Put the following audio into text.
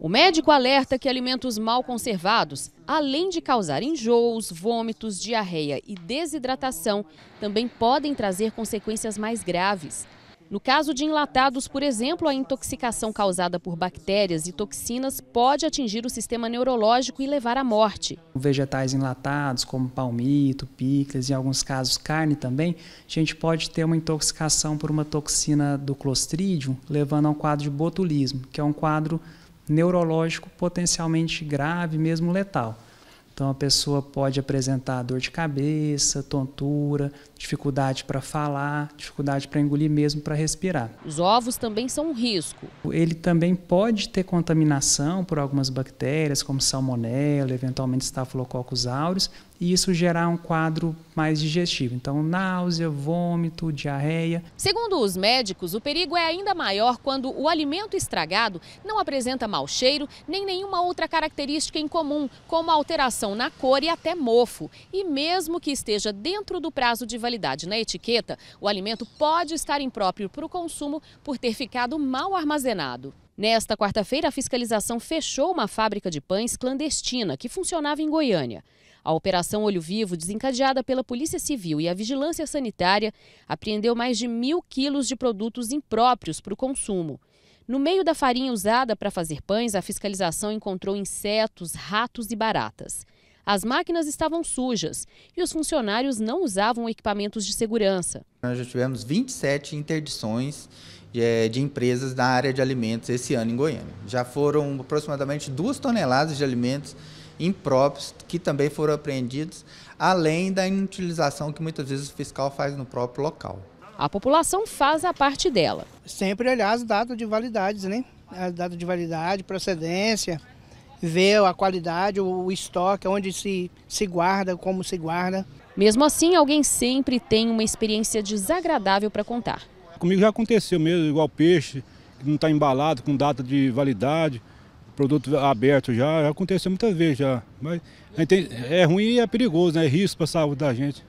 O médico alerta que alimentos mal conservados, além de causar enjoos, vômitos, diarreia e desidratação, também podem trazer consequências mais graves. No caso de enlatados, por exemplo, a intoxicação causada por bactérias e toxinas pode atingir o sistema neurológico e levar à morte. Vegetais enlatados, como palmito, picles, em alguns casos carne também, a gente pode ter uma intoxicação por uma toxina do clostridium, levando a um quadro de botulismo, que é um quadro neurológico potencialmente grave, mesmo letal. Então a pessoa pode apresentar dor de cabeça, tontura, dificuldade para falar, dificuldade para engolir mesmo, para respirar. Os ovos também são um risco. Ele também pode ter contaminação por algumas bactérias, como salmonella, eventualmente estafilococcus aureus, e isso gerar um quadro mais digestivo. Então, náusea, vômito, diarreia. Segundo os médicos, o perigo é ainda maior quando o alimento estragado não apresenta mau cheiro nem nenhuma outra característica em comum, como alteração na cor e até mofo. E mesmo que esteja dentro do prazo de validade na etiqueta, o alimento pode estar impróprio para o consumo por ter ficado mal armazenado. Nesta quarta-feira, a fiscalização fechou uma fábrica de pães clandestina que funcionava em Goiânia. A Operação Olho Vivo, desencadeada pela Polícia Civil e a Vigilância Sanitária, apreendeu mais de mil quilos de produtos impróprios para o consumo. No meio da farinha usada para fazer pães, a fiscalização encontrou insetos, ratos e baratas. As máquinas estavam sujas e os funcionários não usavam equipamentos de segurança. Nós já tivemos 27 interdições eh, de empresas na área de alimentos esse ano em Goiânia. Já foram aproximadamente duas toneladas de alimentos impróprios que também foram apreendidos, além da inutilização que muitas vezes o fiscal faz no próprio local. A população faz a parte dela. Sempre olhar as datas de validades, né? As datas de validade, procedência ver a qualidade, o estoque, onde se, se guarda, como se guarda. Mesmo assim, alguém sempre tem uma experiência desagradável para contar. Comigo já aconteceu mesmo, igual peixe, que não está embalado, com data de validade, produto aberto já, já aconteceu muitas vezes já. Mas é ruim e é perigoso, né? É risco para a saúde da gente.